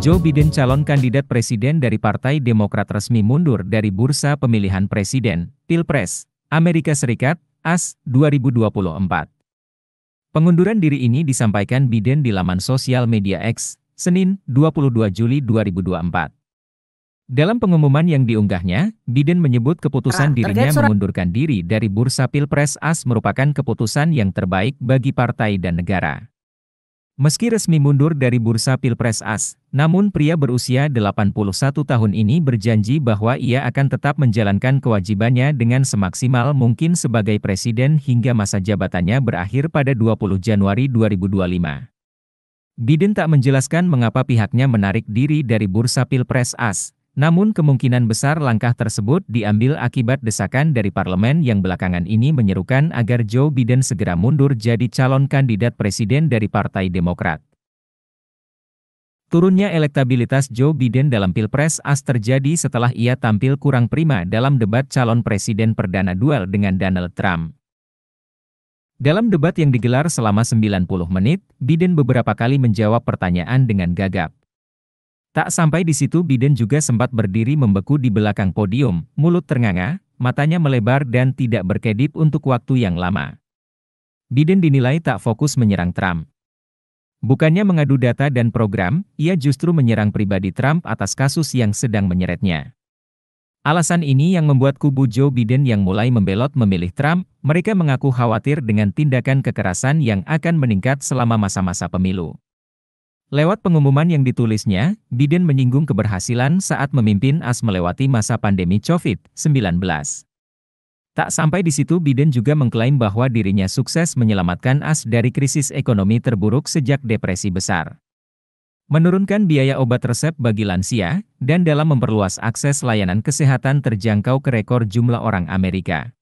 Joe Biden calon kandidat presiden dari Partai Demokrat resmi mundur dari Bursa Pemilihan Presiden, Pilpres, Amerika Serikat, AS, 2024. Pengunduran diri ini disampaikan Biden di laman sosial media X, Senin, 22 Juli 2024. Dalam pengumuman yang diunggahnya, Biden menyebut keputusan dirinya mengundurkan diri dari Bursa Pilpres AS merupakan keputusan yang terbaik bagi partai dan negara. Meski resmi mundur dari bursa Pilpres AS, namun pria berusia 81 tahun ini berjanji bahwa ia akan tetap menjalankan kewajibannya dengan semaksimal mungkin sebagai presiden hingga masa jabatannya berakhir pada 20 Januari 2025. Biden tak menjelaskan mengapa pihaknya menarik diri dari bursa Pilpres AS, namun kemungkinan besar langkah tersebut diambil akibat desakan dari parlemen yang belakangan ini menyerukan agar Joe Biden segera mundur jadi calon kandidat presiden dari Partai Demokrat. Turunnya elektabilitas Joe Biden dalam Pilpres AS terjadi setelah ia tampil kurang prima dalam debat calon presiden perdana duel dengan Donald Trump. Dalam debat yang digelar selama 90 menit, Biden beberapa kali menjawab pertanyaan dengan gagap. Tak sampai di situ Biden juga sempat berdiri membeku di belakang podium, mulut ternganga, matanya melebar dan tidak berkedip untuk waktu yang lama. Biden dinilai tak fokus menyerang Trump. Bukannya mengadu data dan program, ia justru menyerang pribadi Trump atas kasus yang sedang menyeretnya. Alasan ini yang membuat kubu Joe Biden yang mulai membelot memilih Trump, mereka mengaku khawatir dengan tindakan kekerasan yang akan meningkat selama masa-masa pemilu. Lewat pengumuman yang ditulisnya, Biden menyinggung keberhasilan saat memimpin AS melewati masa pandemi COVID-19. Tak sampai di situ Biden juga mengklaim bahwa dirinya sukses menyelamatkan AS dari krisis ekonomi terburuk sejak depresi besar. Menurunkan biaya obat resep bagi lansia, dan dalam memperluas akses layanan kesehatan terjangkau ke rekor jumlah orang Amerika.